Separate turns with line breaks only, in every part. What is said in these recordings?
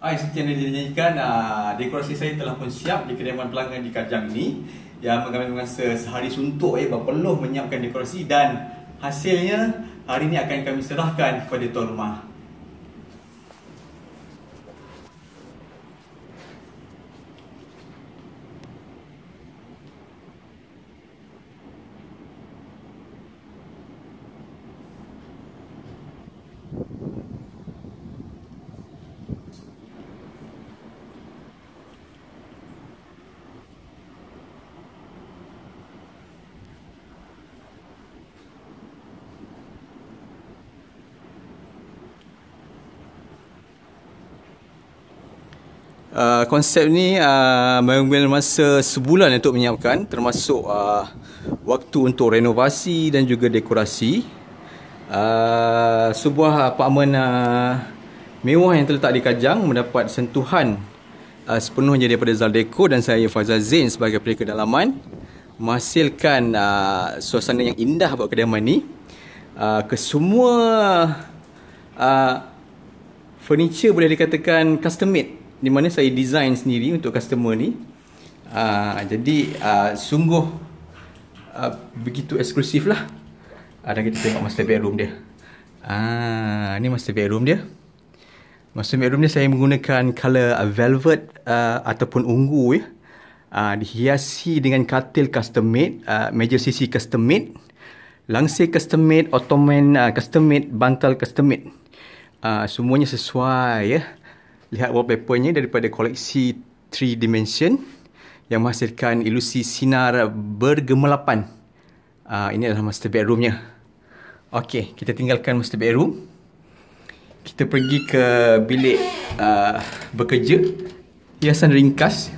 Hai, seperti yang dinyanyikan, ah, dekorasi saya telah pun siap di kediaman pelanggan di Kajang ni. yang mengambil masa sehari suntuk eh, berapa menyiapkan dekorasi dan hasilnya hari ini akan kami serahkan kepada tuan rumah. Uh, konsep ni uh, mengambil masa sebulan untuk menyiapkan termasuk uh, waktu untuk renovasi dan juga dekorasi uh, sebuah apartmen uh, mewah yang terletak di Kajang mendapat sentuhan uh, sepenuhnya daripada Zaldeco dan saya Fazal Zain sebagai pereka dalaman, menghasilkan uh, suasana yang indah buat kediaman ni uh, kesemua uh, furniture boleh dikatakan custom made di mana saya design sendiri untuk customer ni. Uh, jadi uh, sungguh uh, begitu eksklusif lah. Ada uh, kita tengok master bedroom dia. Ah, uh, ni master bedroom dia. Master bedroom dia saya menggunakan color velvet uh, ataupun ungu ya. Uh, dihiasi dengan katil custom made, uh, meja sisi custom made, langsir custom made, ottoman uh, custom made, bantal custom made. Uh, semuanya sesuai ya lihat wallpapernya daripada koleksi 3 dimension yang menghasilkan ilusi sinar bergemelapan. Uh, ini adalah master bedroomnya. Okey, kita tinggalkan master bedroom. Kita pergi ke bilik uh, bekerja. Hiasan ringkas.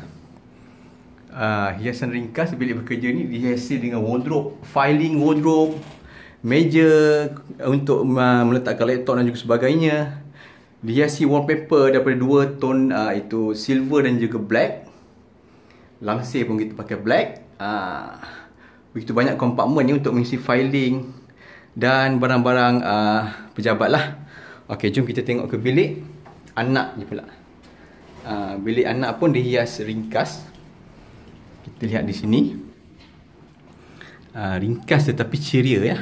Uh, hiasan ringkas bilik bekerja ni dihiasi dengan wardrobe, filing wardrobe, meja untuk uh, meletakkan laptop dan juga sebagainya. Dihiasi wallpaper daripada dua tone uh, itu silver dan juga black Langsir pun kita pakai black uh, Begitu banyak compartment ni untuk mengisi filing Dan barang-barang uh, pejabat lah Okay, jom kita tengok ke bilik Anak ni pula uh, Bilik anak pun dihias ringkas Kita lihat di sini uh, Ringkas tetapi ceria ya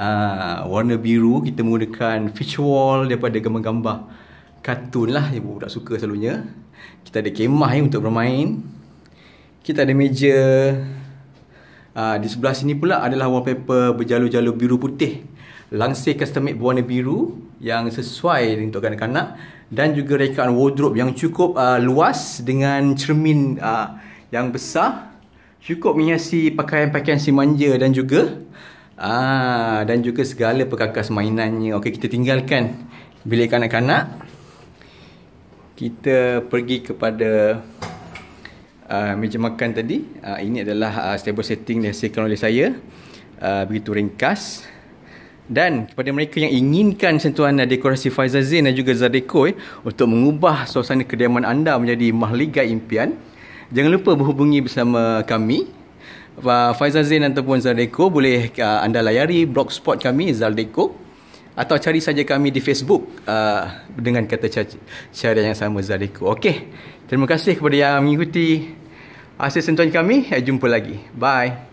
Ah, warna biru kita menggunakan feature wall daripada gambar-gambar kartun lah yang budak suka selalunya kita ada kemah eh, untuk bermain kita ada meja uh, di sebelah sini pula adalah wallpaper berjalur-jalur biru putih langsir custom made berwarna biru yang sesuai untuk kanak-kanak dan juga rekaan wardrobe yang cukup uh, luas dengan cermin uh, yang besar cukup menghiasi pakaian-pakaian si manja dan juga Ah dan juga segala perkakas mainannya. Okey kita tinggalkan bilik kanak-kanak. Kita pergi kepada uh, meja makan tadi. Uh, ini adalah uh, stable setting yang dihasilkan oleh saya. Uh, begitu ringkas. Dan kepada mereka yang inginkan sentuhan dekorasi Faizal Zain dan juga Zadeco eh, untuk mengubah suasana kediaman anda menjadi mahligai impian, jangan lupa berhubungi bersama kami uh, Faizal Zain ataupun Zaldeco boleh uh, anda layari blogspot kami Zaldeco atau cari saja kami di Facebook uh, dengan kata cara yang sama Zaldeco. Okey. Terima kasih kepada yang mengikuti Asis sentuhan kami. Jumpa lagi. Bye.